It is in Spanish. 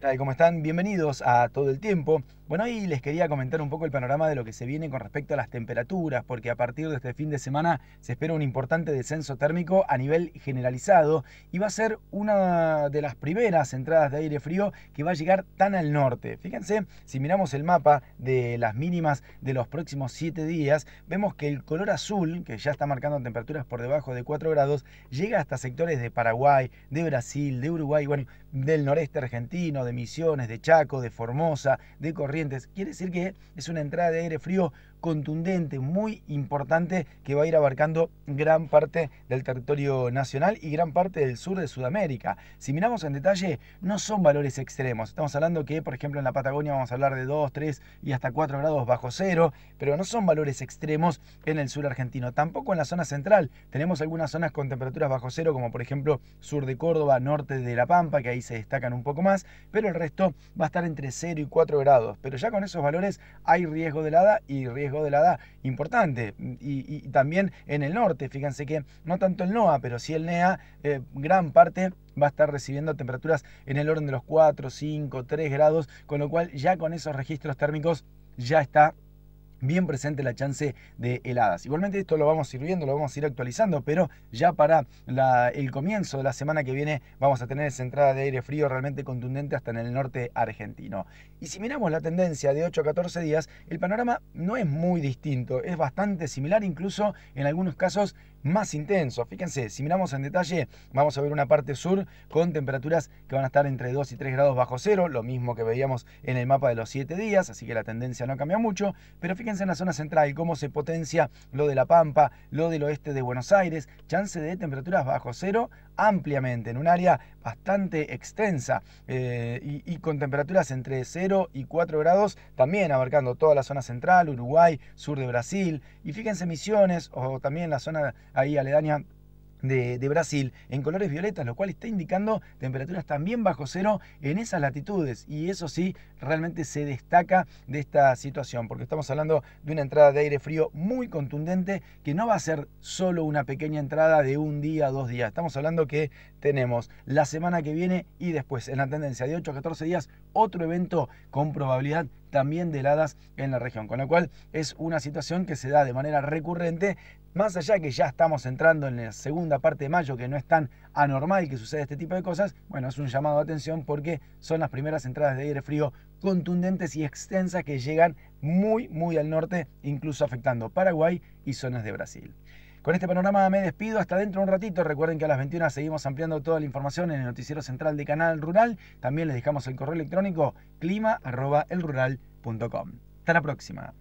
¿Cómo como están? Bienvenidos a Todo el Tiempo. Bueno, hoy les quería comentar un poco el panorama de lo que se viene con respecto a las temperaturas, porque a partir de este fin de semana se espera un importante descenso térmico a nivel generalizado y va a ser una de las primeras entradas de aire frío que va a llegar tan al norte. Fíjense, si miramos el mapa de las mínimas de los próximos 7 días, vemos que el color azul, que ya está marcando temperaturas por debajo de 4 grados, llega hasta sectores de Paraguay, de Brasil, de Uruguay, bueno, del noreste argentino, de de Misiones, de Chaco, de Formosa, de Corrientes. Quiere decir que es una entrada de aire frío contundente, muy importante, que va a ir abarcando gran parte del territorio nacional y gran parte del sur de Sudamérica. Si miramos en detalle, no son valores extremos. Estamos hablando que, por ejemplo, en la Patagonia vamos a hablar de 2, 3 y hasta 4 grados bajo cero, pero no son valores extremos en el sur argentino. Tampoco en la zona central. Tenemos algunas zonas con temperaturas bajo cero, como por ejemplo sur de Córdoba, norte de La Pampa, que ahí se destacan un poco más, pero el resto va a estar entre 0 y 4 grados. Pero ya con esos valores hay riesgo de helada y riesgo de la edad importante. Y, también en el norte, fíjense que no tanto el NOA, pero si el NEA, eh, gran parte va a estar recibiendo temperaturas en el orden de los 4, 5, 3 grados, con lo cual ya con esos registros térmicos ya está bien presente la chance de heladas. Igualmente esto lo vamos a ir viendo, lo vamos a ir actualizando, pero ya para el comienzo de la semana que viene vamos a tener esa entrada de aire frío realmente contundente hasta en el norte argentino. Y si miramos la tendencia de 8 a 14 días, el panorama no es muy distinto, es bastante similar, incluso en algunos casos más intenso. Fíjense, si miramos en detalle, vamos a ver una parte sur con temperaturas que van a estar entre 2 y 3 grados bajo cero, lo mismo que veíamos en el mapa de los 7 días, así que la tendencia no cambia mucho, pero fíjense Fíjense en la zona central y cómo se potencia lo de La Pampa, lo del oeste de Buenos Aires, chance de temperaturas bajo cero ampliamente, en un área bastante extensa eh, y, y, con temperaturas entre 0 y 4 grados, también abarcando toda la zona central, Uruguay, sur de Brasil, y fíjense Misiones o también la zona ahí aledaña de, Brasil en colores violetas, lo cual está indicando temperaturas también bajo cero en esas latitudes. Y eso sí, realmente se destaca de esta situación, porque estamos hablando de una entrada de aire frío muy contundente, que no va a ser solo una pequeña entrada de un día, dos días. Estamos hablando que tenemos la semana que viene y después, en la tendencia de 8 a 14 días, otro evento con probabilidad también de heladas en la región, con lo cual es una situación que se da de manera recurrente, más allá que ya estamos entrando en la segunda parte de mayo, que no es tan anormal que suceda este tipo de cosas, bueno, es un llamado de atención porque son las primeras entradas de aire frío contundentes y extensas que llegan muy, muy al norte, incluso afectando Paraguay y zonas de Brasil. Con este panorama me despido hasta dentro de un ratito. Recuerden que a las 21 seguimos ampliando toda la información en el noticiero central de Canal Rural. También les dejamos el correo electrónico clima.elrural.com. Hasta la próxima.